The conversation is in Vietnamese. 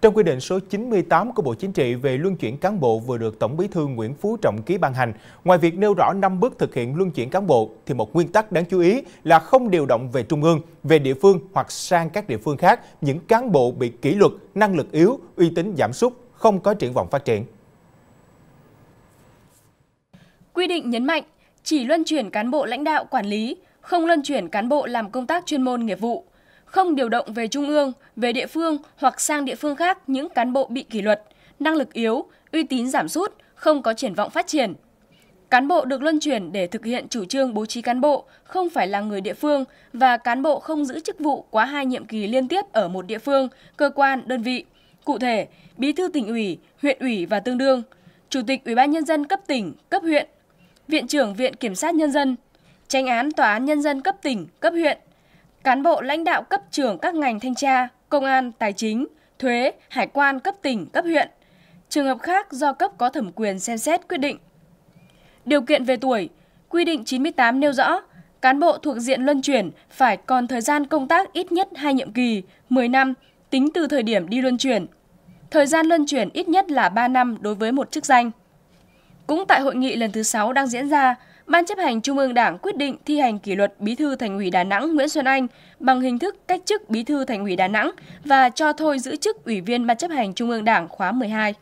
Trong quy định số 98 của Bộ Chính trị về luân chuyển cán bộ vừa được Tổng Bí thư Nguyễn Phú Trọng ký ban hành, ngoài việc nêu rõ 5 bước thực hiện luân chuyển cán bộ thì một nguyên tắc đáng chú ý là không điều động về trung ương, về địa phương hoặc sang các địa phương khác những cán bộ bị kỷ luật, năng lực yếu, uy tín giảm sút, không có triển vọng phát triển. Quy định nhấn mạnh chỉ luân chuyển cán bộ lãnh đạo quản lý, không luân chuyển cán bộ làm công tác chuyên môn nghiệp vụ không điều động về trung ương, về địa phương hoặc sang địa phương khác những cán bộ bị kỷ luật, năng lực yếu, uy tín giảm sút, không có triển vọng phát triển. Cán bộ được luân chuyển để thực hiện chủ trương bố trí cán bộ không phải là người địa phương và cán bộ không giữ chức vụ quá hai nhiệm kỳ liên tiếp ở một địa phương, cơ quan, đơn vị. Cụ thể, bí thư tỉnh ủy, huyện ủy và tương đương, chủ tịch ủy ban nhân dân cấp tỉnh, cấp huyện, viện trưởng viện kiểm sát nhân dân, tranh án tòa án nhân dân cấp tỉnh, cấp huyện, cán bộ lãnh đạo cấp trưởng các ngành thanh tra, công an, tài chính, thuế, hải quan cấp tỉnh, cấp huyện. Trường hợp khác do cấp có thẩm quyền xem xét quyết định. Điều kiện về tuổi, quy định 98 nêu rõ, cán bộ thuộc diện luân chuyển phải còn thời gian công tác ít nhất 2 nhiệm kỳ, 10 năm, tính từ thời điểm đi luân chuyển. Thời gian luân chuyển ít nhất là 3 năm đối với một chức danh. Cũng tại hội nghị lần thứ 6 đang diễn ra, Ban chấp hành Trung ương Đảng quyết định thi hành kỷ luật Bí thư Thành ủy Đà Nẵng Nguyễn Xuân Anh bằng hình thức cách chức Bí thư Thành ủy Đà Nẵng và cho thôi giữ chức Ủy viên Ban chấp hành Trung ương Đảng khóa 12.